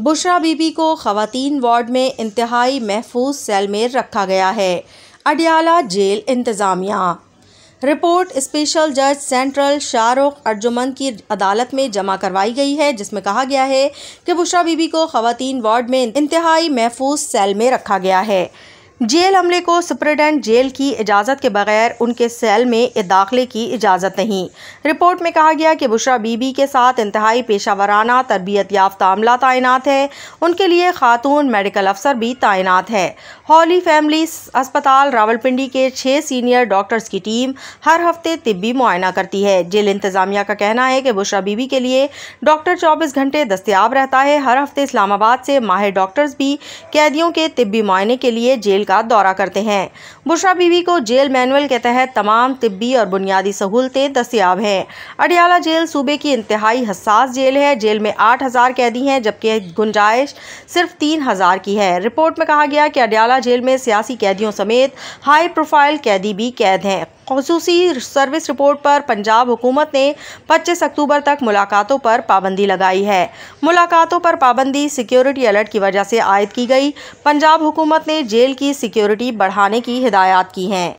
बुशरा बीबी को खातन वार्ड में इंतहाई महफूज सेल में रखा गया है अडियाला जेल इंतज़ामिया रिपोर्ट स्पेशल जज सेंट्रल शाहरुख अर्जुमन की अदालत में जमा करवाई गई है जिसमें कहा गया है कि बुशरा बीबी को खवतिन वार्ड में इंतहाई महफूज सेल में रखा गया है जेल हमले को सुप्रिटेंडेंट जेल की इजाज़त के बगैर उनके सेल में दाखिले की इजाज़त नहीं रिपोर्ट में कहा गया कि बुशरा बीबी के साथ इंतहाई पेशा वाराना तरबियत याफ्ता अमला तैनात है उनके लिए खातून मेडिकल अफसर भी तैनात है हॉली फैमिली अस्पताल रावलपिंडी के छः सीनियर डॉक्टर्स की टीम हर हफ्ते तिब्बी मुआयना करती है जेल इंतज़ामिया का कहना है कि बुशरा बीबी के लिए डॉक्टर चौबीस घंटे दस्तियाब रहता है हर हफ्ते इस्लामाबाद से माहिर डॉक्टर्स भी कैदियों के तिब्बी मुआयने के लिए जेल का दौरा करते हैं बुशरा बीवी को जेल मैनुअल के तहत तमाम तिब्बी और बुनियादी सहूलतें दस्तियाब हैं अडियाला जेल सूबे की इंतहाई हसास जेल है जेल में आठ हज़ार कैदी हैं जबकि गुंजाइश सिर्फ तीन हज़ार की है रिपोर्ट में कहा गया कि अडियाला जेल में सियासी कैदियों समेत हाई प्रोफाइल कैदी भी कैद हैं खसूसी सर्विस रिपोर्ट पर पंजाब हुकूमत ने 25 अक्टूबर तक मुलाकातों पर पाबंदी लगाई है मुलाकातों पर पाबंदी सिक्योरिटी अलर्ट की वजह से आयद की गई पंजाब हुकूमत ने जेल की सिक्योरिटी बढ़ाने की हिदायत की हैं